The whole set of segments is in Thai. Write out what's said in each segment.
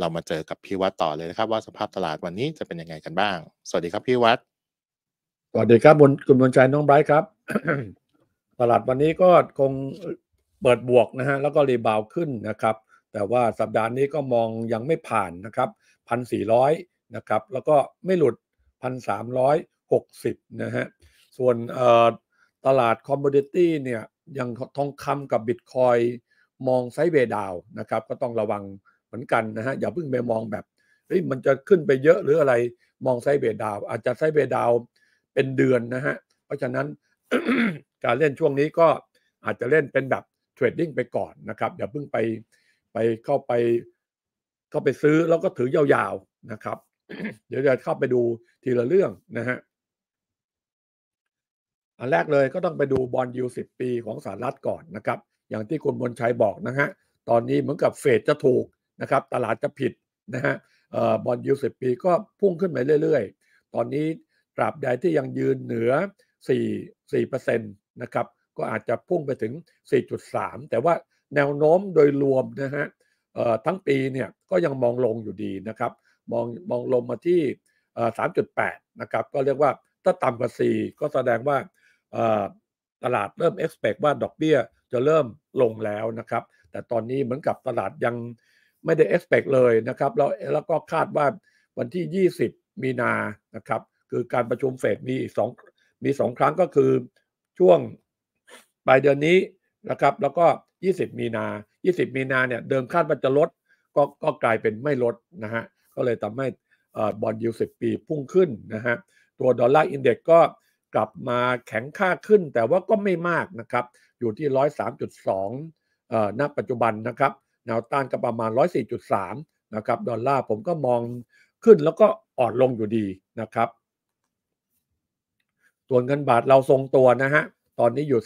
เรามาเจอกับพี่วัดต่อเลยนะครับ ว่าสภาพตลาดวันนี้จะเป็นยังไงกันบ้าง สวัสดีครับพี่วัดสวัสดีครับบนคุณบนใจน้องไบรท์ครับ ตลาดวันนี้ก็คงเปิดบวกนะฮะแล้วก็รีบาวขึ้นนะครับ แต่ว่าสัปดาห์นี้ก็มองยังไม่ผ่านนะครับพันสี่ร้อยนะครับ แล้วก็ไม่หลุดพันสามร้อยหกสิบนะฮะส่วนตลาดคอมมูิตี้เนี่ยยังทองคำกับบิตคอยมองไซเบดาวนะครับ ก็ต้องระวังมือนกันนะฮะอย่าเพิ่งไปมองแบบเฮ้ยมันจะขึ้นไปเยอะหรืออะไรมองไซเบดาว อาจจะไซเบดาวเป็นเดือนนะฮะเพราะฉะนั้น การเล่นช่วงนี้ก็อาจจะเล่นเป็นแบบเทรดดิ้งไปก่อนนะครับ อย่าเพิ่งไปไปเข้าไป เข้าไปซื้อแล้วก็ถือยาวๆนะครับ เดี๋ยวจะเข้าไปดูทีละเรื่องนะฮะอันแรกเลยก็ต้องไปดูบอลยูสิบปีของสหรัฐก่อนนะครับ อย่างที่คุณบนชัยบอกนะฮะตอนนี้เหมือนกับเฟดจะถูกนะครับตลาดจะผิดนะฮะบอลยูสิบปีก็พุ่งขึ้นไปเรื่อยๆ ตอนนี้ตราบใดที่ยังยืนเหนือ4 4%นะครับก็อาจจะพุ่งไปถึง 4.3 แต่ว่าแนวโน้มโดยรวมนะฮะทั้งปีเนี่ยก็ยังมองลงอยู่ดีนะครับมองมองลงมาที่ 3.8นะครับก็เรียกว่าถ้าต่ำกว่า4ก็แสดงว่าตลาดเริ่ม expect ว่าดอกเบี้ยจะเริ่มลงแล้วนะครับแต่ตอนนี้เหมือนกับตลาดยังไม่ได้ expect เลยนะครับแล้วแล้วก็คาดว่าวันที่ 20 มีนานะครับ คือการประชุมเฟดมีสองมีสองครั้งก็คือช่วงปลายเดือนนี้นะครับ แล้วก็ 20 มีนา 20 มีนาเนี่ยเดิมคาดว่าจะลดก็ก็กลายเป็นไม่ลดนะฮะก็เลยทำให้บอลยูสิบปีพุ่งขึ้นนะฮะตัวดอลลาร์อินเด็กก็กลับมาแข็งค่าขึ้น แต่ว่าก็ไม่มากนะครับอยู่ที่ 103.2ณปัจจุบันนะครับแนวต้านก็ประมาณ 104.3นะครับดอลลาร์ผมก็มองขึ้นแล้วก็อ่อนลงอยู่ดีนะครับส่วนเงินบาทเราทรงตัวนะฮะตอนนี้อยู่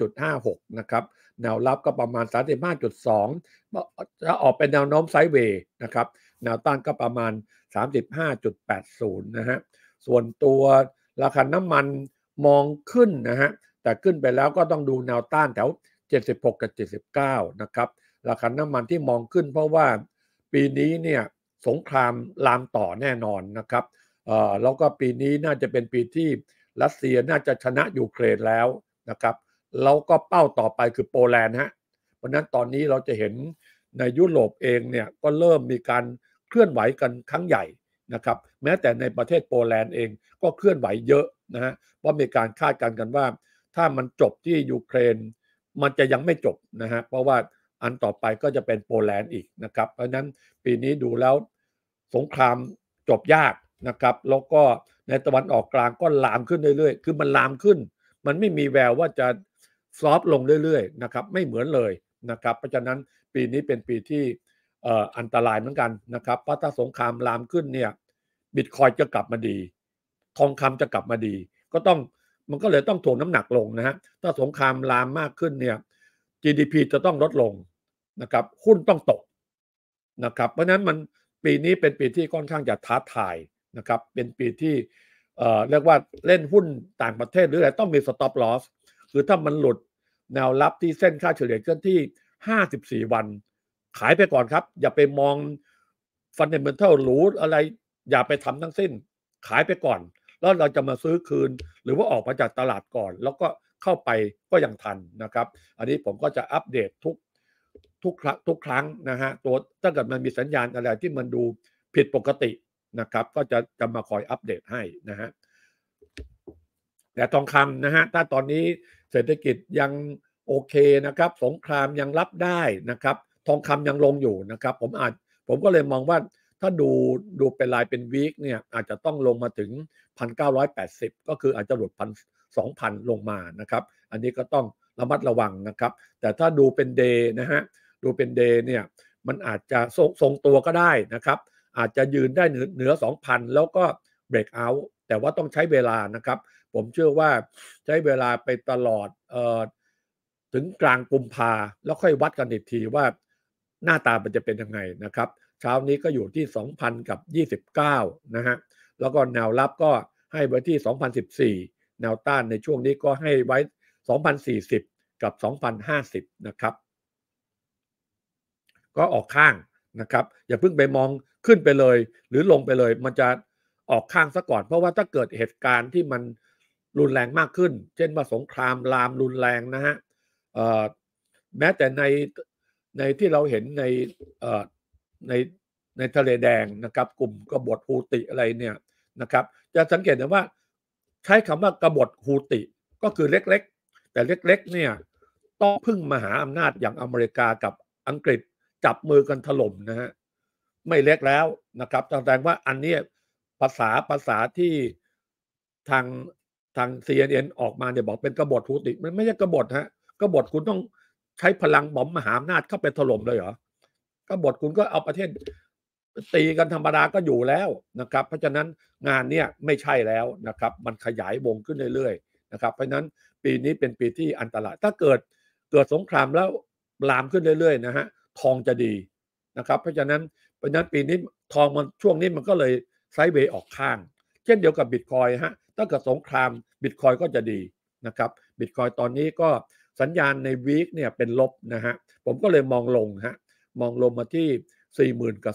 35.56นะครับแนวรับก็ประมาณ 35.2 จะออกเป็นแนวโน้มไซด์เวย์นะครับ แนวต้านก็ประมาณ 35.80นะฮะส่วนตัวราคาน้ำมันมองขึ้นนะฮะแต่ขึ้นไปแล้วก็ต้องดูแนวต้านแถว 76 กับ 79 นะครับราคาน้ำมันที่มองขึ้นเพราะว่าปีนี้เนี่ยสงคราม ลามต่อแน่นอนนะครับแล้วก็ปีนี้น่าจะเป็นปีที่รัสเซียน่าจะชนะยูเครนแล้วนะครับแล้วก็เป้าต่อไปคือโปแลนด์ฮะ เพราะนั้นตอนนี้เราจะเห็นในยุโรปเองเนี่ยก็เริ่มมีการเคลื่อนไหวกันครั้งใหญ่นะครับ แม้แต่ในประเทศโปแลนด์เองก็เคลื่อนไหวเยอะนะฮะ เพราะมีการคาดการณ์กันว่า ถ้ามันจบที่ยูเครน มันจะยังไม่จบนะฮะเพราะว่าอันต่อไปก็จะเป็นโปแลนด์อีกนะครับเพราะนั้นปีนี้ดูแล้วสงครามจบยากนะครับแล้วก็ในตะวันออกกลางก็ลามขึ้นเรื่อยๆคือมันลามขึ้น มันไม่มีแววว่าจะซอฟลงเรื่อยๆนะครับไม่เหมือนเลยนะครับ เพราะฉะนั้นปีนี้เป็นปีที่อันตรายเหมือนกันนะครับเพราะถ้าสงครามลามขึ้นเนี่ยบิตคอยจะกลับมาดีทองคำจะกลับมาดี ก็ต้องมันก็เลยต้องถ่วงน้ำหนักลงนะฮะถ้าสงครามลามมากขึ้นเนี่ย GDP จะต้องลดลงนะครับหุ้นต้องตกนะครับเพราะนั้นมันปีนี้เป็นปีที่ค่อนข้างจะท้าทายนะครับ เป็นปีที่เรียกว่าเล่นหุ้นต่างประเทศหรืออะไรต้องมี stop loss คือถ้ามันหลุดแนวรับที่เส้นค่าเฉลี่ยเคลื่อนที่ 54 วัน ขายไปก่อนครับ อย่าไปมองฟันเดเมนท a l หรูอะไร อย่าไปทำทั้งสิ้น ขายไปก่อน แล้วเราจะมาซื้อคืน หรือว่าออกมาจากตลาดก่อน แล้วก็เข้าไปก็ยังทันนะครับ อันนี้ผมก็จะอัปเดตทุกทุกครั้งทุกครั้งนะฮะตัวถ้าเกิดมันมีสัญญาณอะไรที่มันดูผิดปกตินะครับ ก็จะจะมาคอยอัปเดตให้นะฮะแต่ทองคำนะฮะถ้าตอนนี้เศรษฐกิจยังโอเคนะครับสงครามยังรับได้นะครับ ทองคำยังลงอยู่นะครับ ผมอาจผมก็เลยมองว่าถ้าดูดูเป็นรายเป็นวีคเนี่ยอาจจะต้องลงมาถึง 1,980 ก็คืออาจจะหลุดพันสองพันลงมานะครับ อันนี้ก็ต้องระมัดระวังนะครับ แต่ถ้าดูเป็นเดย์นะฮะดูเป็นเดย์เนี่ยมันอาจจะทรงทรงตัวก็ได้นะครับ อาจจะยืนได้เหนือ 2,000 แล้วก็เบรกเอาท์แต่ว่าต้องใช้เวลานะครับ ผมเชื่อว่าใช้เวลาไปตลอดเอ่อถึงกลางกุมภาแล้วค่อยวัดกันอีกทีว่าหน้าตามันจะเป็นยังไงนะครับเช้านี้ก็อยู่ที่ 2,000 กับ 29 นะฮะแล้วก็แนวรับก็ให้ไว้ที่ 2,014 แนวต้านในช่วงนี้ก็ให้ไว้2040 กับ 2050นะครับก็ออกข้างนะครับ อย่าเพิ่งไปมองขึ้นไปเลย หรือลงไปเลยมันจะออกข้างซะก่อน เพราะว่าถ้าเกิดเหตุการณ์ที่มันรุนแรงมากขึ้น เช่นว่าสงครามลามรุนแรงนะฮะแม้แต่ในในที่เราเห็นในในในทะเลแดงนะครับกลุ่มกบฏฮูติอะไรเนี่ยนะครับ จะสังเกตเห็นว่าใช้คำว่ากบฏฮูติก็คือเล็กแต่เล็ก ๆ เนี่ย ต้องพึ่งมหาอำนาจอย่างอเมริกากับอังกฤษจับมือกันถล่มนะฮะไม่เล็กแล้วนะครับแสดงว่าอันนี้ภาษาภาษาที่ทางทาง CNN ออกมาเนี่ยบอกเป็นกบฏทูติมันไม่ใช่กบฏฮะกบฏคุณต้องใช้พลังบอมมหาอำนาจเข้าไปถล่มเลยเหรอกบฏคุณก็เอาประเทศ ตีกันธรรมดาก็อยู่แล้วนะครับ เพราะฉะนั้นงานเนี่ยไม่ใช่แล้วนะครับ มันขยายวงขึ้นเรื่อยๆนะครับ เพราะฉะนั้นปีนี้เป็นปีที่อันตราย ถ้าเกิดเกิดสงครามแล้วลามขึ้นเรื่อยๆนะฮะทองจะดีนะครับเพราะฉะนั้นเพราะฉะนั้นปีนี้ทองมันช่วงนี้มันก็เลยไซด์เวย์ออกข้าง เช่นเดียวกับบิตคอยฮะถ้าเกิดสงครามบิตคอยก็จะดีนะครับบิตคอยตอนนี้ก็สัญญาณในวีคเนี่ยเป็นลบนะฮะผมก็เลยมองลงฮะมองลงมาที่40,000กับ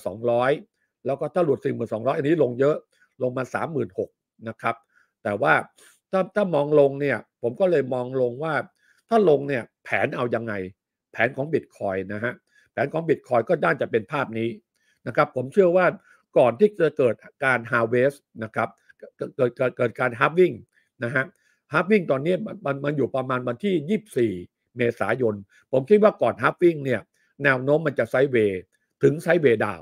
200 แล้วก็ถ้าหลุด42,200 อันนี้ลงเยอะลงมา36,000นะครับแต่ว่าถ้าถ้ามองลงเนี่ยผมก็เลยมองลงว่าถ้าลงเนี่ยแผนเอายังไง แผนของบิตคอยนะฮะแผนของบิตคอยก็น่าจะเป็นภาพนี้นะครับ ผมเชื่อว่าก่อนที่จะเกิดการฮาวเวสนะครับเกิดเกิดการฮาร์วิ่งนะฮะฮาร์วิ่งตอนนี้มันมันอยู่ประมาณวันที่ 24 เมษายนผมคิดว่าก่อนฮาร์วิ่งเนี่ยแนวโน้มมันจะไซเวย์ถึงไซเวย์ดาว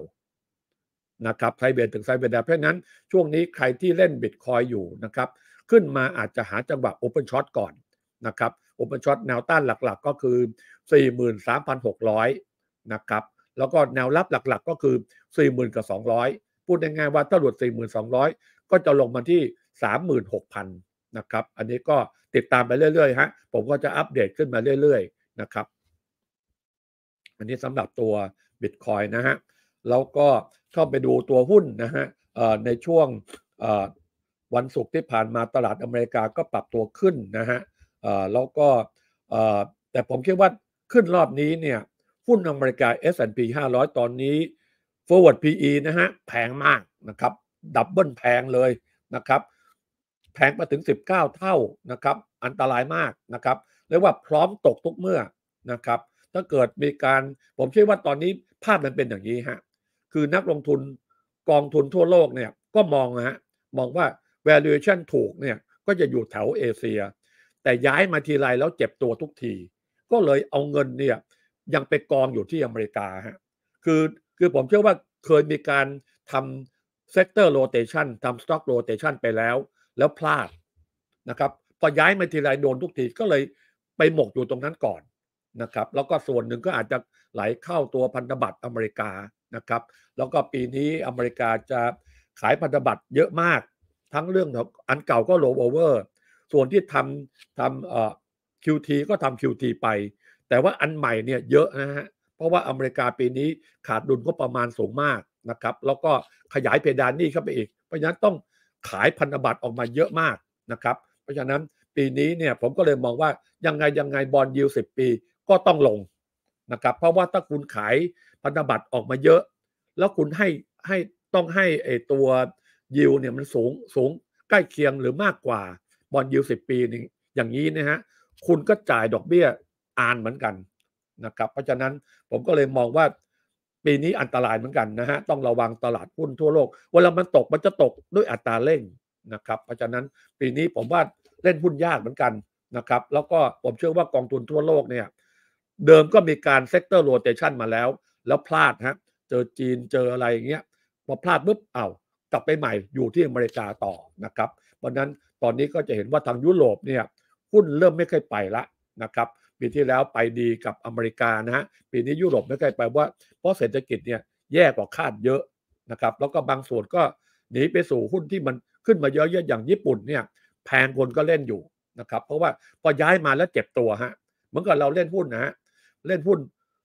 นะครับไซเวย์ถึงไซเวย์ดาวเพราะนั้นช่วงนี้ใครที่เล่นบิตคอยอยู่นะครับขึ้นมาอาจจะหาจังหวะโอเปนช็อตก่อนนะครับโอเปนช็อตแนวต้านหลักๆก็คือ 43,600 นะครับ แล้วก็แนวรับหลักๆก็คือ40,000กับ200 พูดง่ายๆว่าถ้าหลุด4,200 ก็จะลงมาที่ 36,000 นะครับ อันนี้ก็ติดตามไปเรื่อยๆฮะผมก็จะอัปเดตขึ้นมาเรื่อยๆนะครับ อันนี้สำหรับตัว Bitcoin นะฮะแล้วก็เข้าไปดูตัวหุ้นนะฮะในช่วงวันศุกร์ที่ผ่านมาตลาดอเมริกาก็ปรับตัวขึ้นนะฮะแล้วก็แต่ผมคิดว่าขึ้นรอบนี้เนี่ย หุ้นอเมริกา S&P 500 ตอนนี้ forward PE นะฮะ แพงมากนะครับ ดับเบิลแพงเลยนะครับ แพงมาถึง 19 เท่านะครับ อันตรายมากนะครับ เรียกว่าพร้อมตกทุกเมื่อนะครับ ถ้าเกิดมีการ ผมคิดว่าตอนนี้ภาพมันเป็นอย่างนี้ฮะ คือนักลงทุนกองทุนทั่วโลกเนี่ย ก็มองนะฮะมองว่า valuation ถูกเนี่ยก็จะอยู่แถวเอเชียแต่ย้ายมาทีไรแล้วเจ็บตัวทุกที ก็เลยเอาเงินเนี่ยยังไปกองอยู่ที่อเมริกาฮะคือคือผมเชื่อว่าเคยมีการทำเซกเตอร์โรเตชันทำสต็อกโรเตชันไปแล้วแล้วพลาดนะครับพอย้ายมาทีไรโดนทุกที ก็เลยไปหมกอยู่ตรงนั้นก่อนนะครับแล้วก็ส่วนหนึ่งก็อาจจะ ไหลเข้าตัวพันธบัตรอเมริกานะครับ แล้วก็ปีนี้อเมริกาจะขายพันธบัตรเยอะมากทั้งเรื่องอันเก่าก็โลว์โอเวอร์ ส่วนที่ทำทำเอ่อ QT ก็ทำ QT ไป แต่ว่าอันใหม่เนี่ยเยอะนะฮะ เพราะว่าอเมริกาปีนี้ขาดดุลก็ประมาณสูงมากนะครับ แล้วก็ขยายเพดานนี่เข้าไปอีก เพราะฉะนั้นต้องขายพันธบัตรออกมาเยอะมากนะครับ เพราะฉะนั้นปีนี้เนี่ยผมก็เลยมองว่ายังไงยังไงบอลยิวสิบปีก็ต้องลงนะครับ เพราะว่าถ้าคุณขายพันธบัตรออกมาเยอะ แล้วคุณให้ให้ต้องให้ไอตัวยิวเนี่ยมันสูงสูงใกล้เคียงหรือมากกว่าบอลยิวสิบปีนึงอย่างนี้นะฮะคุณก็จ่ายดอกเบี้ยอ่านเหมือนกันนะครับเพราะฉะนั้นผมก็เลยมองว่า ปีนี้อันตรายเหมือนกันนะฮะต้องระวังตลาดหุ้นทั่วโลก เวลามันตกมันจะตกด้วยอัตราเร่งนะครับ เพราะฉะนั้นปีนี้ผมว่าเล่นหุ้นยากเหมือนกันนะครับแล้วก็ผมเชื่อว่ากองทุนทั่วโลกเนี่ยเดิมก็มีการเซกเตอร์โรเตชันมาแล้ว แล้วพลาดฮะเจอจีนเจออะไรอย่างเงี้ยพอพลาดปุ๊บเอา้ากลับไปใหม่อยู่ที่อเมริกาต่อนะครับเพราะนั้นตอนนี้ก็จะเห็นว่าทางยุโรปเนี่ยหุ้นเริ่มไม่ค่อยไปละนะครับปีที่แล้วไปดีกับอเมริกานะฮะปีนี้ยุโรปไม่ค่อยไปว่าเพราะเศรษฐกิจเนี่ยแย่กว่าคาดเยอะนะครับแล้วก็บางส่วนก็หนีไปสู่หุ้นที่มันขึ้นมาเยอะๆอย่างญี่ปุ่นเนี่ยแพงคนก็เล่นอยู่นะครับเพราะว่าพอย้ายมาแล้วเจ็บตัวฮะเหมือนกับเราเล่นหุ้นนะฮะเล่นหุ้น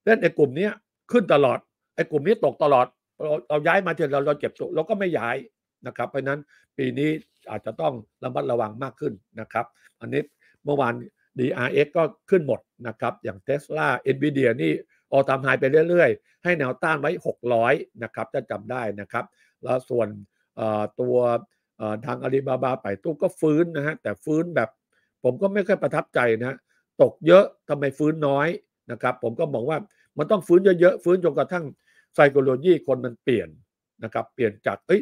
เล่นไอ้กลุ่มนี้ขึ้นตลอดไอ้กลุ่มนี้ตกตลอดเราเราย้ายมาเถอะเราเราเจ็บตัวเราก็ไม่ย้ายนะครับเพราะนั้นปีนี้อาจจะต้องระมัดระวังมากขึ้นนะครับอันนี้เมื่อวาน DRX ก็ขึ้นหมดนะครับอย่าง Tesla NVIDIA นี่ออตามายไปเรื่อยๆ ให้แนวต้านไว้ 600นะครับจะจำได้นะครับแล้วส่วนตัวทางอาลีบาบาไปตู้ก็ฟื้นนะฮะแต่ฟื้นแบบผมก็ไม่ค่อยประทับใจนะตกเยอะทำไมฟื้นน้อยนะครับผมก็มองว่ามันต้องฟื้นเยอะๆฟื้นจนกระทั่งไซโคโลยีคนมันเปลี่ยนนะครับเปลี่ยนจากเอ้ย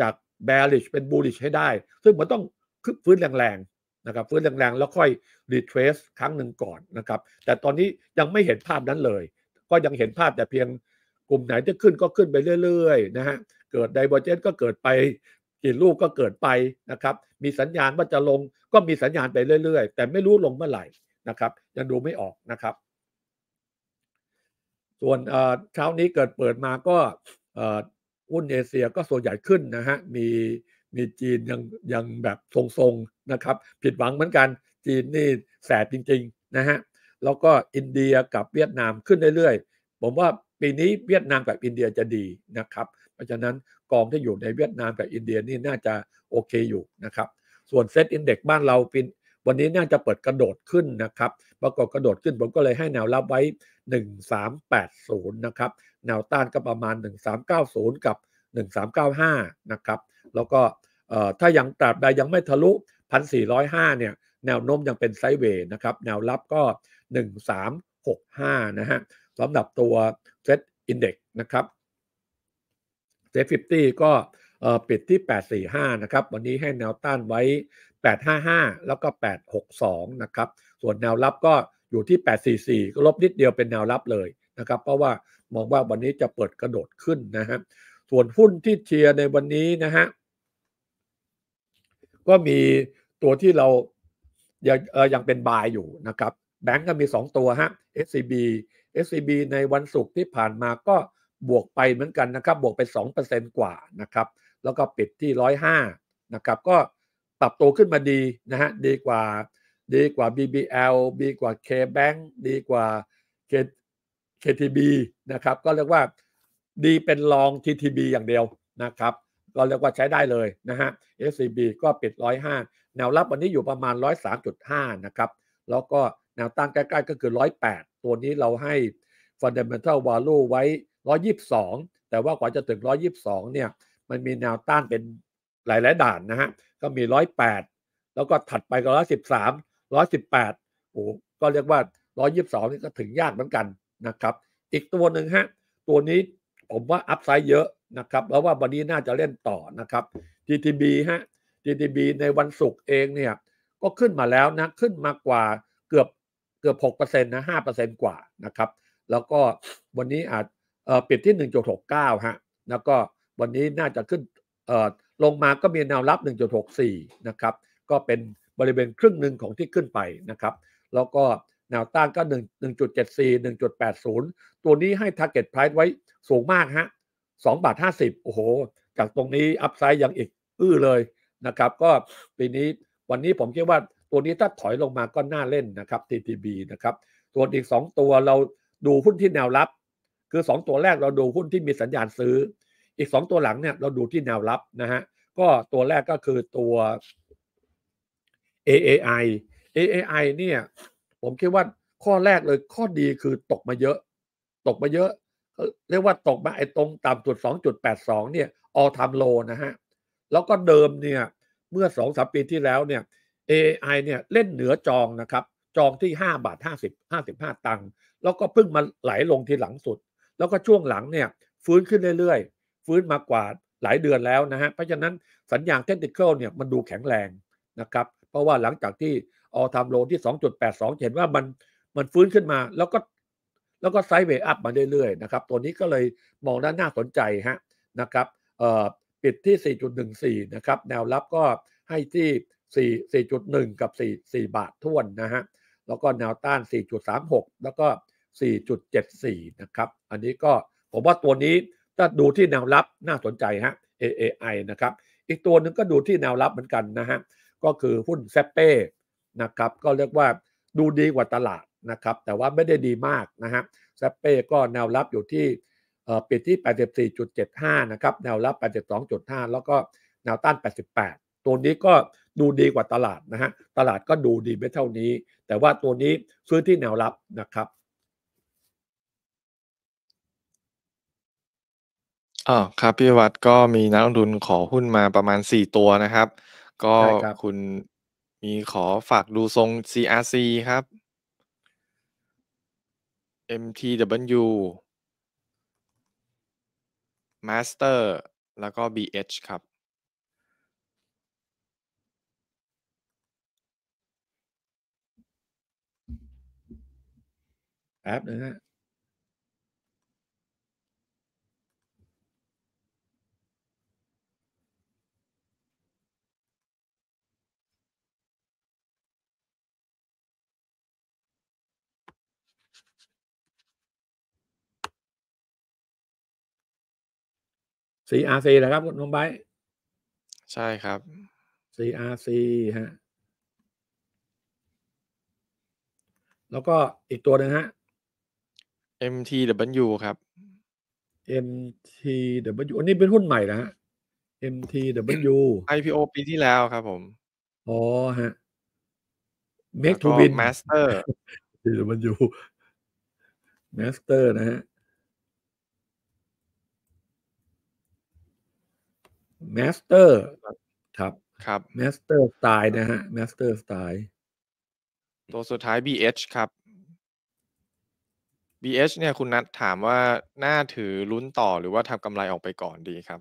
จากแบริชเป็นบูริชให้ได้ ซึ่งมันต้องึฟื้นแรงๆนะครับ ฟื้นแรงๆ แล้วค่อยรีเทรสครั้งหนึ่งก่อนนะครับ แต่ตอนนี้ยังไม่เห็นภาพนั้นเลย ก็ยังเห็นภาพแต่เพียงกลุ่มไหนที่ขึ้นก็ขึ้นไปเรื่อย ๆ นะฮะเกิดไดโบอเจนก็เกิดไปกี่ลูกก็เกิดไปนะครับ มีสัญญาณว่าจะลงก็มีสัญญาณไปเรื่อยๆ แต่ไม่รู้ลงเมื่อไหร่นะครับ ยังดูไม่ออกนะครับส่วนเช้านี้เกิดเปิดมาก็หุ้นเอเชียก็ส่วนใหญ่ขึ้นนะฮะมีมีจีนยังยังแบบทรงๆนะครับผิดหวังเหมือนกัน จีนนี่แสบจริงๆนะฮะแล้วก็อินเดียกับเวียดนามขึ้นเรื่อยๆ ผมว่าปีนี้เวียดนามกับอินเดียจะดีนะครับ เพราะฉะนั้นกองที่อยู่ในเวียดนามกับอินเดียนี่น่าจะโอเคอยู่นะครับ ส่วนเซตอินเด็กบ้านเราวันนี้น่าจะเปิดกระโดดขึ้นนะครับปรากฏกระโดดขึ้น ผมก็เลยให้แนวรับไว้ 1380นะครับแนวต้านก็ประมาณ 1390 กับ 1395นะครับแล้วก็ถ้ายังตราบใดยังไม่ทะลุ 1405เนี่ยแนวโน้มยังเป็นไซด์เวย์นะครับแนวรับก็ 1365นะฮะสำหรับตัวเซ็ตอินเด็กนะครับเซฟฟิตี้ก็ปิดที่ 845นะครับวันนี้ให้แนวต้านไว้855 แล้วก็ 862 นะครับ ส่วนแนวรับก็อยู่ที่ 844 ก็ลบนิดเดียวเป็นแนวรับเลยนะครับ เพราะว่ามองว่าวันนี้จะเปิดกระโดดขึ้นนะฮะส่วนหุ้นที่เชียร์ในวันนี้นะฮะก็มีตัวที่เรายังยังเป็นบายอยู่นะครับแบงก์ก็มี 2ตัวฮะ SCB SCB ในวันศุกร์ที่ผ่านมาก็บวกไปเหมือนกันนะครับบวกไป 2%กว่านะครับแล้วก็ปิดที่ 105 นะครับก็ปรับตัวขึ้นมาดีนะฮะดีกว่าดีกว่า BBL ดีกว่า KBank ดีกว่า K KTB นะครับก็เรียกว่าดีเป็นรอง TTB อย่างเดียวนะครับก็เรียกว่าใช้ได้เลยนะฮะ SCB ก็ปิด105 แนวรับวันนี้อยู่ประมาณ 103.5นะครับแล้วก็แนวตั้งใกล้ๆก็คือ 108 ตัวนี้เราให้ fundamental value ไว้ 122 แต่ว่ากว่าจะถึง 122เนี่ยมันมีแนวต้านเป็นหลายหลายด่านนะฮะก็มีร้อยแปดแล้วก็ถัดไปก็ร้อยสิบสามร้อยสิบแปดโอ้ก็เรียกว่าร้อยยี่สิบสองนี่ก็ถึงยากเหมือนกันนะครับอีกตัวหนึ่งฮะตัวนี้ผมว่าอัพไซด์เยอะนะครับแล้วว่าวันนี้น่าจะเล่นต่อนะครับ g t b ฮะ g t b ในวันศุกร์เองเนี่ยก็ขึ้นมาแล้วนะขึ้นมากว่าเกือบเกือบ6%เนะ5%กว่านะครับแล้วก็วันนี้อาจปิดที่ 1.69ฮะแล้วก็วันนี้น่าจะขึ้นลงมาก็มีแนวรับ 1.64 นะครับ ก็เป็นบริเวณครึ่งหนึ่งของที่ขึ้นไปนะครับ แล้วก็แนวต้านก็ 1.74 1.80 ตัวนี้ให้ target price ไว้สูงมากฮะ2บาท50 โอ้โห จากตรงนี้อัพไซด์ยังอีกอื้อเลยนะครับ ก็ปีนี้วันนี้ผมคิดว่าตัวนี้ถ้าถอยลงมาก็น่าเล่นนะครับ TTB นะครับ ตัวอีก 2 ตัวเราดูหุ้นที่แนวรับ คือ 2 ตัวแรกเราดูหุ้นที่มีสัญญาณซื้ออีก 2 ตัวหลังเนี่ยเราดูที่แนวรับนะฮะก็ตัวแรกก็คือตัว AAI AAI เนี่ยผมคิดว่าข้อแรกเลยข้อดีคือตกมาเยอะ ตกมาเยอะเรียกว่าตกมาไอ้ตรงต่ำสุด 2.82เนี่ยออทามโลนะฮะแล้วก็เดิมเนี่ยเมื่อ2อสปีที่แล้วเนี่ย AI เนี่ยเล่นเหนือจองนะครับจองที่ 5 บาท50 55ตังค์แล้วก็พึ่งมาไหลลงที่หลังสุด แล้วก็ช่วงหลังเนี่ยฟื้นขึ้นเรื่อยฟื้นมากว่าหลายเดือนแล้วนะฮะเพราะฉะนั้นสัญญาณเทคนิคเนี่ยมันดูแข็งแรงนะครับ เพราะว่าหลังจากที่ออทามโลนที่ 2.82 เห็นว่ามันมันฟื้นขึ้นมาแล้วก็แล้วก็ไซด์เวย์อัพมาเรื่อยๆนะครับ ตัวนี้ก็เลยมองด้านหน้าสนใจฮะนะครับเอ่อปิดที่ 4.14นะครับแนวรับก็ให้ที่ 4 4.1กับ4 4บาทท่วนนะฮะแล้วก็แนวต้าน 4.36 แล้วก็ 4.74นะครับอันนี้ก็ผมว่าตัวนี้ถ้าดูที่แนวรับน่าสนใจฮะ AAI นะครับ อีกตัวหนึ่งก็ดูที่แนวรับเหมือนกันนะฮะ ก็คือหุ้นแซปเป้นะครับ ก็เรียกว่าดูดีกว่าตลาดนะครับ แต่ว่าไม่ได้ดีมากนะฮะแซปเป้ก็แนวรับอยู่ที่ปิดที่ 84.75 นะครับ แนวรับ 82.5 แล้วก็แนวต้าน 88 ตัวนี้ก็ดูดีกว่าตลาดนะฮะ ตลาดก็ดูดีไม่เท่านี้ แต่ว่าตัวนี้ซื้อที่แนวรับนะครับอ๋อ ครับ พี่วัดก็มีนักลงทุน ขอหุ้นมาประมาณสี่ตัวนะครับ ก็คบคุณมีขอฝากดูทรง CRC ครับ MTW Master แล้วก็ BH ครับ แอปนะฮะ CRC นะครับคุณน้องไบใช่ครับ CRC ฮะ แล้วก็อีกตัวหนึ่งฮะ MTW ครับ MTW อันนี้เป็นหุ้นใหม่นะฮะ MTW IPO ปีที่แล้วครับผม อ๋อฮะ Make to Win Master มันอยู่ Master นะฮะมสเตอร์ครับครับมสเตอร์สไตล์นะฮะมสเตอร์สไตล์ตัวสุดท้าย BH ครับ BH เนี่ยคุณนัทถามว่าน่าถือลุ้นต่อหรือว่าทำกำไรออกไปก่อนดีครับ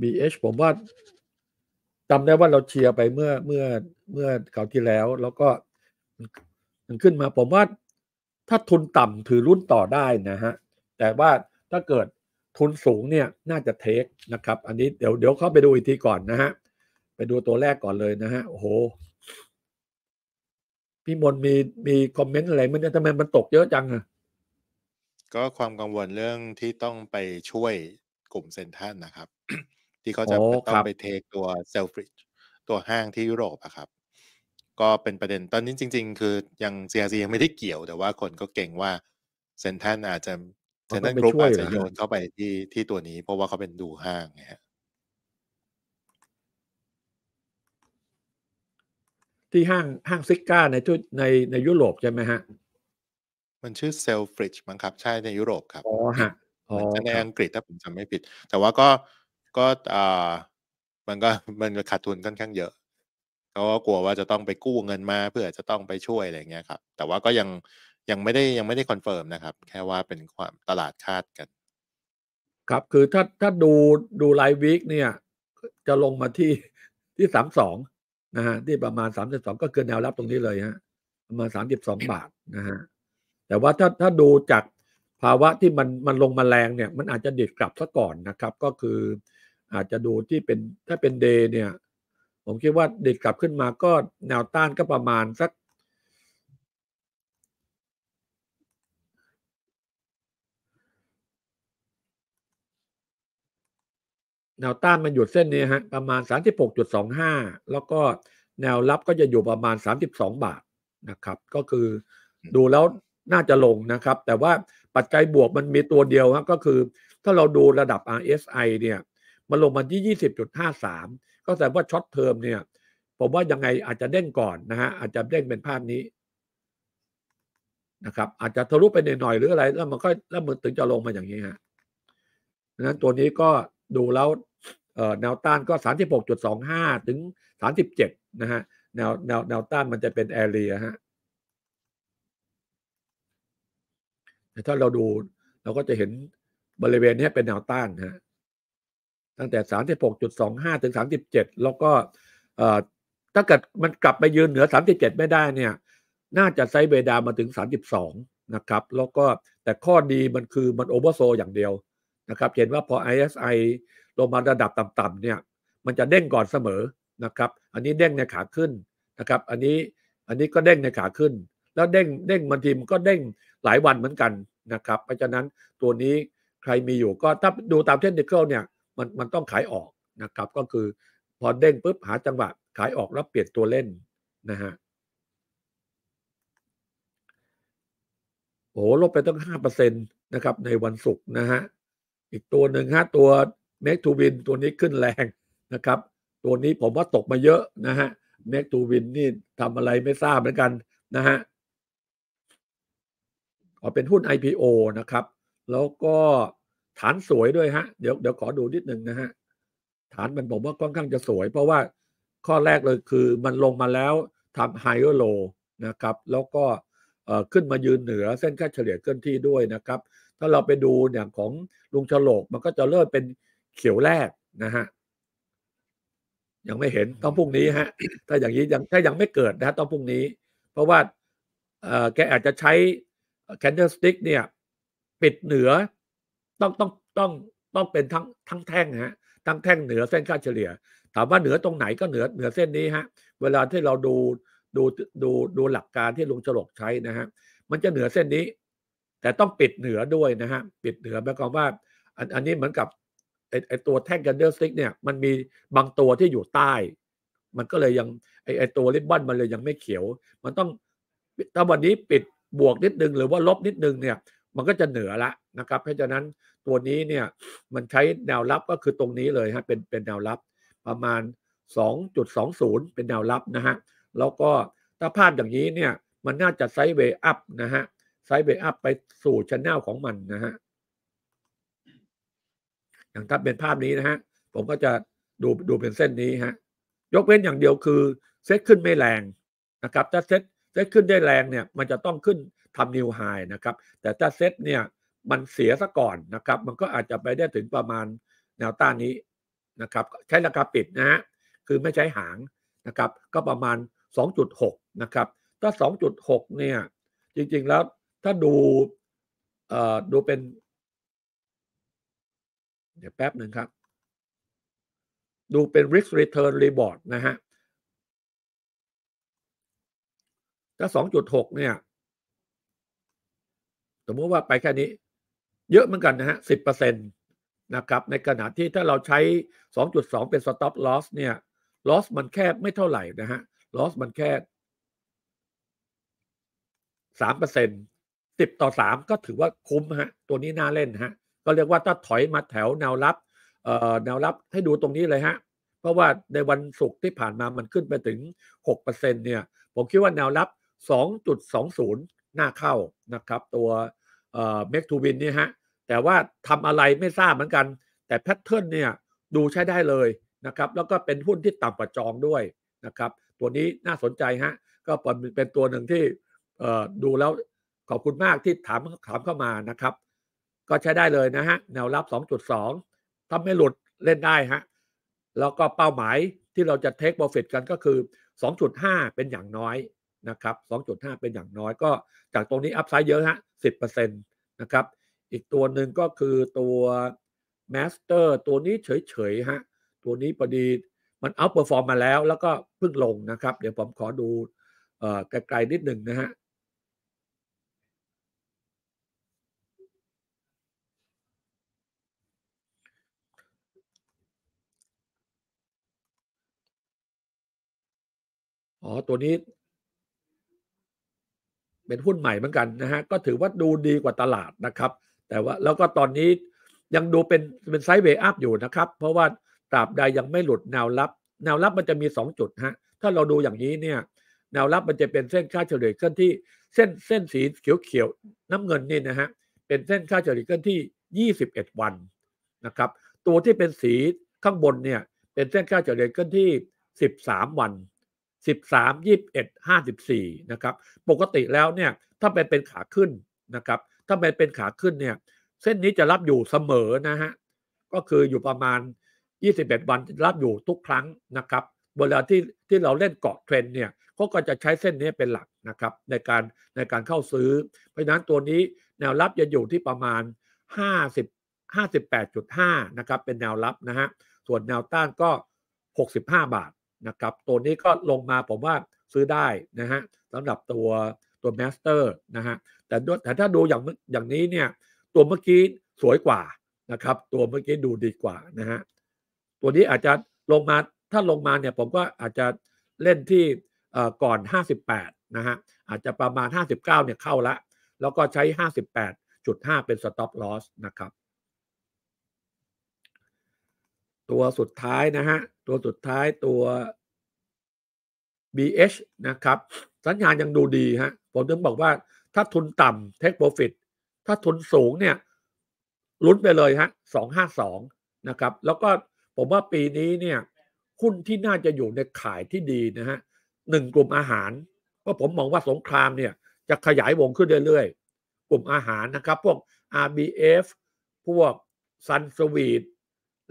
BH ผมว่าจำได้ว่าเราเชียร์ไปเมื่อเมื่อเมื่อเราที่แล้ว แล้วก็มันขึ้นมาผมว่าถ้าทุนต่ำถือรุ่นต่อได้นะฮะแต่ว่าถ้าเกิดทุนสูงเนี่ยน่าจะเทคนะครับ อันนี้เดี๋ยวเดี๋ยวเข้าไปดูอีกทีก่อนนะฮะ ไปดูตัวแรกก่อนเลยนะฮะ โอ้โหพี่มนมีมีคอมเมนต์อะไรมันทำไมมันตกเยอะจังอะก็ความกังวลเรื่องที่ต้องไปช่วยกลุ่มเซนทันนะครับ ที่เขาจะต้องไปเทคตัวเซลฟริดตัวห้างที่ยุโรปอะครับ ก็เป็นประเด็นตอนนี้จริงๆ คือยัง CRC ยังไม่ได้เกี่ยว แต่ว่าคนก็เก่งว่าเซนทันอาจจะเซ็นอรักรุ๊ปอาจจะโยนเข้าไปที่ที่ตัวนี้ เพราะว่าเขาเป็นดูห้างไงฮะที่ห้างห้างซิกกาในทุในในยุโรปใช่ไหมฮะ มันชื่อเซลฟริด์มั้งครับ ใช่ในยุโรปครับอ๋อฮะ๋อในอังกฤษถ้าผมจำไม่ผิด แต่ว่าก็ก็อ่ามันก็มันขาดทุนค่อนข้างเยอะเขาก็กลัวว่าจะต้องไปกู้เงินมาเพื่อจะต้องไปช่วยอะไรเงี้ยครับแต่ว่าก็ยังยังไม่ได้ยังไม่ได้คอนเฟิร์มนะครับ แค่ว่าเป็นความตลาดคาดกัน ครับคือถ้าถ้าดูดูไลฟ์วิกเนี่ย จะลงมาที่ที่สามสองนะฮะที่ประมาณสามสิบสองก็คือแนวรับตรงนี้เลยฮะประมาณสามสิบสองบาทนะฮะแต่ว่าถ้าถ้าดูจากภาวะที่มันมันลงมาแรงเนี่ยมันอาจจะเด็ดกลับซะก่อนนะครับ ก็คือ อาจจะดูที่เป็นถ้าเป็นเดย์เนี่ย ผมคิดว่าเด็ดกลับขึ้นมาก็แนวต้านก็ประมาณสักแนวต้านมันอยู่เส้นนี้ฮะประมาณ 36.25 แล้วก็แนวรับก็จะอยู่ประมาณ 32 บาทนะครับ ก็คือดูแล้วน่าจะลงนะครับ แต่ว่าปัจจัยบวกมันมีตัวเดียวครับก็คือถ้าเราดูระดับ RSI เนี่ยมันลงมาที่ 20.53ก็แสดงว่าช็อตเทอมเนี่ยผมว่ายังไงอาจจะเด้งก่อนนะฮะอาจจะเด้งเป็นภาพนี้นะครับอาจจะทะลุไปหน่อยๆหรืออะไร แล้วมันก็แล้วมันถึงจะลงมาอย่างนี้ฮะดังนั้นตัวนี้ก็ดูแล้วแนวต้านก็ 36.25 ถึง 37นะฮะแนวแนวแนวต้านมันจะเป็นแอเรียฮะถ้าเราดูเราก็จะเห็นบริเวณนี้เป็นแนวต้านฮะตั้งแต่ 36.25 ถึง 37 แล้วก็ถ้าเกิดมันกลับไปยืนเหนือ 37 ไม่ได้เนี่ยน่าจะไซเบดามาถึง 32นะครับแล้วก็แต่ข้อดีมันคือมันโอเวอร์โซอย่างเดียวนะครับเห็นว่าพอ ISI ลงมาระดับต่ำๆเนี่ยมันจะเด้งก่อนเสมอนะครับอันนี้เด้งในขาขึ้นนะครับอันนี้อันนี้ก็เด้งในขาขึ้น แล้วเด้งเด้งบางทีมันก็เด้งหลายวันเหมือนกันนะครับ เพราะฉะนั้นตัวนี้ใครมีอยู่ก็ถ้าดูตามเทคนิคเนี่ยมันมันต้องขายออกนะครับก็คือพอเด้งปุ๊บหาจังหวะขายออกแล้วเปลี่ยนตัวเล่นนะฮะโอ้ลบไปตั้งห้าเปอร์เซ็นตนะครับในวันศุกร์นะฮะอีกตัวหนึ่งฮะตัวเน็กทูวินตัวนี้ขึ้นแรงนะครับ ตัวนี้ผมว่าตกมาเยอะนะฮะเน็กทูวินนี่ทำอะไรไม่ทราบเหมือนกันนะฮะขอเป็นหุ้น IPO นะครับ แล้วก็ฐานสวยด้วยฮะเดี๋ยวเดี๋ยวขอดูนิดหนึ่งนะฮะฐานมันผมว่าค่อนข้างจะสวยเพราะว่าข้อแรกเลยคือมันลงมาแล้วทำไฮเออร์โลนะครับ แล้วก็ขึ้นมายืนเหนือเส้นค่าเฉลี่ยเคลื่อนที่ด้วยนะครับ ถ้าเราไปดูอย่างของลุงฉลกมันก็จะเริ่มเป็นเขียวแรกนะฮะยังไม่เห็นต้องพรุ่งนี้ฮะถ้าอย่างนี้ยังถ้ายังไม่เกิดนะฮะต้องพรุ่งนี้ เพราะว่าแกอาจจะใช้แคนเดลสติ๊กเนี่ย ปิดเหนือต้องต้องต้องต้องเป็นทั้งทั้งแท่งฮะทั้งแท่งเหนือเส้นค่าเฉลี่ยถามว่าเหนือตรงไหนก็เหนือเหนือเส้นนี้ฮะเวลาที่เราดูดูดูดูหลักการที่ลุงฉลกใช้นะฮะมันจะเหนือเส้นนี้ แต่ต้องปิดเหนือด้วยนะฮะปิดเหนือหมายความว่าอันอันนี้เหมือนกับไอไอตัวแท่งกันเดอร์สติ๊กเนี่ย มันมีบางตัวที่อยู่ใต้ มันก็เลยยังไอไอตัวริบบอนมันเลยยังไม่เขียว มันต้องถ้าวันนี้ปิดบวกนิดนึงหรือว่าลบนิดนึงเนี่ยมันก็จะเหนือละนะครับเพราะฉะนั้นตัวนี้เนี่ยมันใช้แนวรับก็คือตรงนี้เลยฮะเป็นเป็นแนวรับ ประมาณ 2.20 เป็นแนวรับนะฮะแล้วก็ถ้าพลาดอย่างนี้เนี่ยมันน่าจะไซด์เวย์อัพนะฮะไซด์เวย์อัพไปสู่ชแนวของมันนะฮะ่างถ้าเป็นภาพนี้นะฮะผมก็จะดูดูเป็นเส้นนี้ฮะยกเว้นอย่างเดียวคือเซตขึ้นไม่แรงนะครับถ้าเซตเซตขึ้นได้แรงเนี่ยมันจะต้องขึ้นทำนิวไฮนะครับแต่ถ้าเซตเนี่ยมันเสียซะก่อนนะครับ มันก็อาจจะไปได้ถึงประมาณแนวต้านนี้นะครับ ใช้ราคาปิดนะฮะคือไม่ใช้หางนะครับ ก็ประมาณ 2.6 นะครับถ้า 2.6 เนี่ยจริงๆแล้วถ้าดูดูเป็นเดี๋ยวแป๊บหนึ่งครับ ดูเป็น risk return reward นะฮะถ้า 2.6 เนี่ย สมมติว่าไปแค่นี้ เยอะเหมือนกันนะฮะ10%นะครับในขณะที่ถ้าเราใช้ 2.2 เป็น stop loss เนี่ย loss มันแค่ไม่เท่าไหร่นะฮะ loss มันแค่ 3% 10 ต่อ 3 ก็ถือว่าคุ้มฮะตัวนี้น่าเล่นฮะก็เรียกว่าถ้าถอยมาแถวแนวรับ แนวรับให้ดูตรงนี้เลยฮะ เพราะว่าในวันศุกร์ที่ผ่านมามันขึ้นไปถึง 6%เนี่ย ผมคิดว่าแนวรับ 2.20หน้าเข้านะครับ ตัวเมกทูบินนี่ฮะ แต่ว่าทำอะไรไม่ทราบเหมือนกัน แต่แพทเทิร์นเนี่ยดูใช้ได้เลยนะครับ แล้วก็เป็นหุ้นที่ต่ำกว่าจองด้วยนะครับ ตัวนี้น่าสนใจฮะ ก็เป็นตัวหนึ่งที่ดูแล้วขอบคุณมากที่ถามถามเข้ามานะครับก็ใช้ได้เลยนะฮะแนวรับ 2.2ถ้าไม่หลุดเล่นได้ฮะแล้วก็เป้าหมายที่เราจะเทคโปรฟิตกันก็คือ 2.5 เป็นอย่างน้อยนะครับ 2.5 เป็นอย่างน้อยก็จากตรงนี้อัพไซด์เยอะฮะ 10%นะครับอีกตัวหนึ่งก็คือตัวมสเตอร์ตัวนี้เฉยๆฮะตัวนี้พอดีมันอัพเปอร์ฟอร์มมาแล้ว แล้วก็เพิ่งลงนะครับ เดี๋ยวผมขอดูไกลๆนิดหนึ่งนะฮะอ๋อ ตัวนี้เป็นหุ้นใหม่เหมือนกันนะฮะ ก็ถือว่าดูดีกว่าตลาดนะครับ แต่ว่าแล้วก็ตอนนี้ยังดูเป็นเป็นไซด์เวอัพอยู่นะครับ เพราะว่าตราบใดยังไม่หลุดแนวรับ แนวรับมันจะมี 2 จุดฮะ ถ้าเราดูอย่างนี้เนี่ย แนวรับมันจะเป็นเส้นค่าเฉลี่ยเคลื่อนที่ เส้นเส้นสีเขียวเขียวน้ำเงินนี่นะฮะ เป็นเส้นค่าเฉลี่ยเคลื่อนที่ 21 วันนะครับ ตัวที่เป็นสีข้างบนเนี่ย เป็นเส้นค่าเฉลี่ยเคลื่อนที่ 13 วัน13 21 54นะครับปกติแล้วเนี่ยถ้าเป็นเป็นขาขึ้นนะครับถ้าเป็นเป็นขาขึ้นเนี่ยเส้นนี้จะรับอยู่เสมอนะฮะก็คืออยู่ประมาณ 21 วันรับอยู่ทุกครั้งนะครับเวลาที่ที่เราเล่นเกาะเทรนเนี่ยเขาก็จะใช้เส้นนี้เป็นหลักนะครับในการในการเข้าซื้อ เพราะนั้นตัวนี้แนวรับจะอยู่ที่ประมาณ 50 58.5นะครับเป็นแนวรับนะฮะส่วนแนวต้านก็ 65 บาทนะครับตัวนี้ก็ลงมาผมว่าซื้อได้นะฮะสำหรับตัวตัวแมสเตอร์นะฮะแต่แต่ถ้าดูอย่างอย่างนี้เนี่ยตัวเมื่อกี้สวยกว่านะครับ ตัวเมื่อกี้ดูดีกว่านะฮะตัวนี้อาจจะลงมาถ้าลงมาเนี่ยผมก็อาจจะเล่นที่ก่อน 58นะฮะอาจจะประมาณ 59เนี่ยเข้าละแล้วก็ใช้ 58.5 เป็น stop loss นะครับ ตัวสุดท้ายนะฮะตัวสุดท้ายตัว BH นะครับ สัญญาณยังดูดีฮะผมถึงบอกว่า ถ้าทุนต่ำ take profit ถ้าทุนสูงเนี่ยลุ้นไปเลยฮะสองห้าสองนะครับ แล้วก็ผมว่าปีนี้เนี่ยหุ้นที่น่าจะอยู่ในขายที่ดีนะฮะหนึ่งกลุ่มอาหาร เพราะผมมองว่าสงครามเนี่ยจะขยายวงขึ้นเรื่อยๆกลุ่มอาหารนะครับ พวก RBF พวกซันสวีท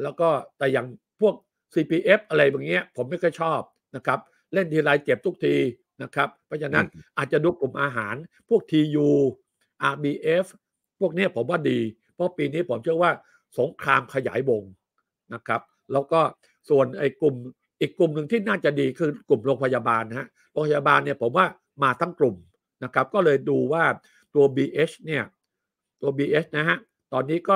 แล้วก็แต่อย่างพวก CPF อะไรบางอย่างผมไม่ค่อยชอบนะครับเล่นทีไรเจ็บทุกทีนะครับเพราะฉะนั้นอาจจะดูกลุ่มอาหาร พวก TU RBF พวกนี้ผมว่าดี เพราะปีนี้ผมเชื่อว่าสงครามขยายวงนะครับ แล้วก็ส่วนไอ้กลุ่มอีกกลุ่มหนึ่งที่น่าจะดีคือกลุ่มโรงพยาบาลฮะโรงพยาบาลเนี่ยผมว่ามาทั้งกลุ่มนะครับก็เลยดูว่าตัว BH เนี่ยตัว BH นะฮะตอนนี้ก็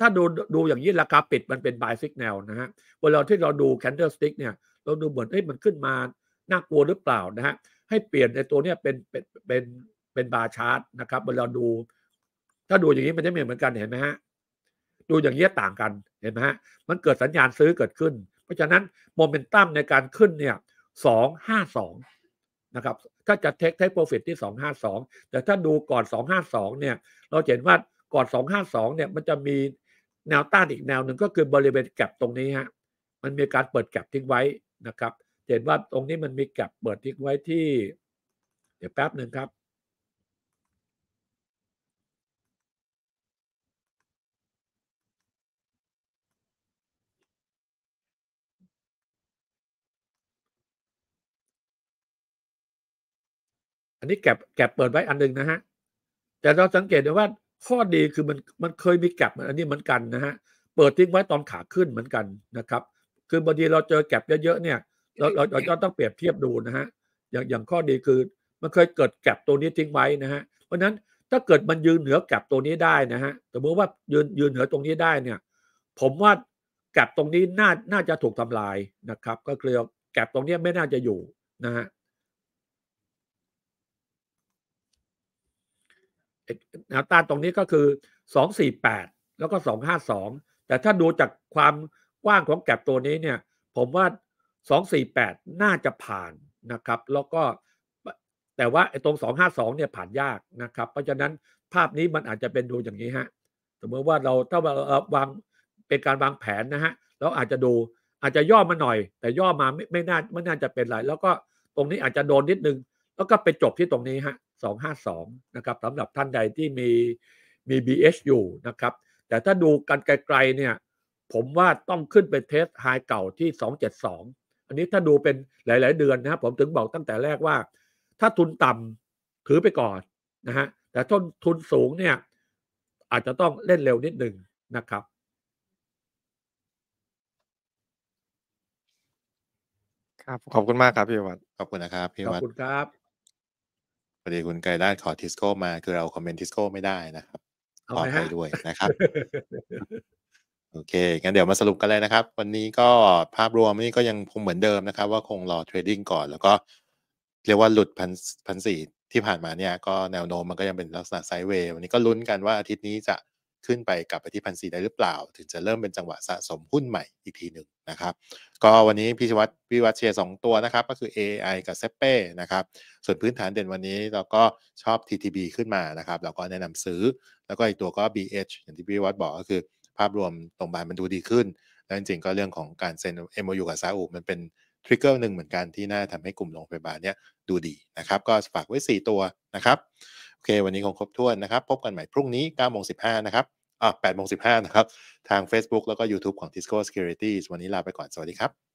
ถ้าดูดูอย่างนี้ราคาปิดมันเป็นบายสิกแนวนะฮะเวลาที่เราดูแคนเดลสติกเนี่ย เราดูเหมือนเอ้ยมันขึ้นมา น่ากลัวหรือเปล่านะฮะให้เปลี่ยนในตัวเนี้ยเป็นเป็นเป็นเป็นบาร์ชาร์ตนะครับเวลาดู ถ้าดูอย่างนี้มันจะเหมือนกันเห็นไหมฮะดูอย่างนี้ต่างกันเห็นไหมฮะมันเกิดสัญญาณซื้อเกิดขึ้น เพราะฉะนั้นโมเมนตัมในการขึ้นเนี่ยสองห้าสองนะครับถ้าจะเทคเทคโปรฟิตที่สองห้าสองแต่ถ้าดูก่อนสองห้าสองเนี่ย เราเห็นว่าก่อน252 เนี่ย มันจะมีแนวต้านอีกแนวหนึ่งก็คือบริเวณแก็บตรงนี้ฮะ มันมีการเปิดแก็บทิ้งไว้นะครับเห็นว่าตรงนี้มันมีแก็บเปิดทิ้งไว้ที่เดี๋ยวแป๊บหนึ่งครับ อันนี้แก็บแก็บเปิดไว้อันหนึ่งนะฮะแต่เราสังเกตดูว่าข้อดีคือมันมันเคยมีแก็บอันนี้เหมือนกันนะฮะเปิดทิ้งไว้ตอนขาขึ้นเหมือนกันนะครับ คือบางทีเราเจอแก็บเยอะๆเนี่ย เราเราเราต้องเปรียบเทียบดูนะฮะอย่างอย่างข้อดีคือมันเคยเกิดแก็บตัวนี้ทิ้งไว้นะฮะเพราะนั้นถ้าเกิดมันยืนเหนือแก็บตัวนี้ได้นะฮะสมมติว่ายืนยืนเหนือตรงนี้ได้เนี่ย ผมว่าแก็บตรงนี้น่าน่าจะถูกทำลายนะครับ ก็คือแก็บตรงนี้ไม่น่าจะอยู่นะฮะแนวต้านตรงนี้ก็คือ 248 แล้วก็ 252 แต่ถ้าดูจากความกว้างของแก็บตัวนี้เนี่ยผมว่า 248 น่าจะผ่านนะครับ แล้วก็แต่ว่าไอ้ตรง 252เนี่ยผ่านยากนะครับเพราะฉะนั้นภาพนี้มันอาจจะเป็นดูอย่างนี้ฮะสมมติว่าเราถ้าเราวางเป็นการวางแผนนะฮะเราอาจจะดูอาจจะย่อมาหน่อย แต่ย่อมาไม่ไม่น่าไม่น่าจะเป็นไรแล้วก็ตรงนี้อาจจะโดนนิดนึง แล้วก็ไปจบที่ตรงนี้ฮะ252นะครับสำหรับท่านใดที่มีมี BH อยู่นะครับ แต่ถ้าดูกันไกลๆเนี่ย ผมว่าต้องขึ้นไปเทสไฮเก่าที่ 272 อันนี้ถ้าดูเป็นหลายๆเดือนนะครับผมถึงบอกตั้งแต่แรกว่า ถ้าทุนต่ำถือไปก่อนนะฮะแต่ทุนทุนสูงเนี่ย อาจจะต้องเล่นเร็วนิดหนึ่งนะครับ ครับขอบคุณมากครับพี่วัดขอบคุณนะครับพี่วัขอบคุณครับพอดีคุณไกด้านขอทิสโก้มาคือเราคอมเมนต์ทิสโก้ไม่ได้นะครับขอไปด้วยนะครับ โอเคงั้นเดี๋ยวมาสรุปกันเลยนะครับ วันนี้ก็ภาพรวมนี่ก็ยังคงเหมือนเดิมนะครับ ว่าคงรอเทรดดิ้งก่อน แล้วก็เรียกว่าหลุดพันพันสี่ที่ผ่านมาเนี่ยก็แนวโน้มมันก็ยังเป็นลักษณะไซด์เวย์วันนี้ก็ลุ้นกันว่าอาทิตย์นี้จะขึ้นไปกลับไปที่พันสีได้หรือเปล่า ถึงจะเริ่มเป็นจังหวะสะสมหุ้นใหม่อีกทีหนึ่งนะครับก็วันนี้พี่ชวัตพี่วัตเชียร์สองตัวนะครับ ก็คือ AI กับเซเป้นะครับส่วนพื้นฐานเด่นวันนี้เราก็ชอบ TTB ขึ้นมานะครับเราก็แนะนำซื้อ แล้วก็อีกตัวก็ BH อย่างที่พี่วัตบอกก็คือภาพรวมตรงบานมันดูดีขึ้น แล้วจริงๆก็เรื่องของการเซ็น MOU กับซาอุมันเป็นทริกเกอร์หนึ่งเหมือนกันที่น่าทำให้กลุ่มโรงพยาบาลเนี้ยดูดีนะครับก็ฝากไว้ 4 ตัวนะครับโอเค วันนี้คงครบถ้วนนะครับ พบกันใหม่พรุ่งนี้9โมง15นะครับอ่ะ8โมง15นะครับ ทาง Facebook แล้วก็ YouTube ของ Tisco Securities วันนี้ลาไปก่อน สวัสดีครับ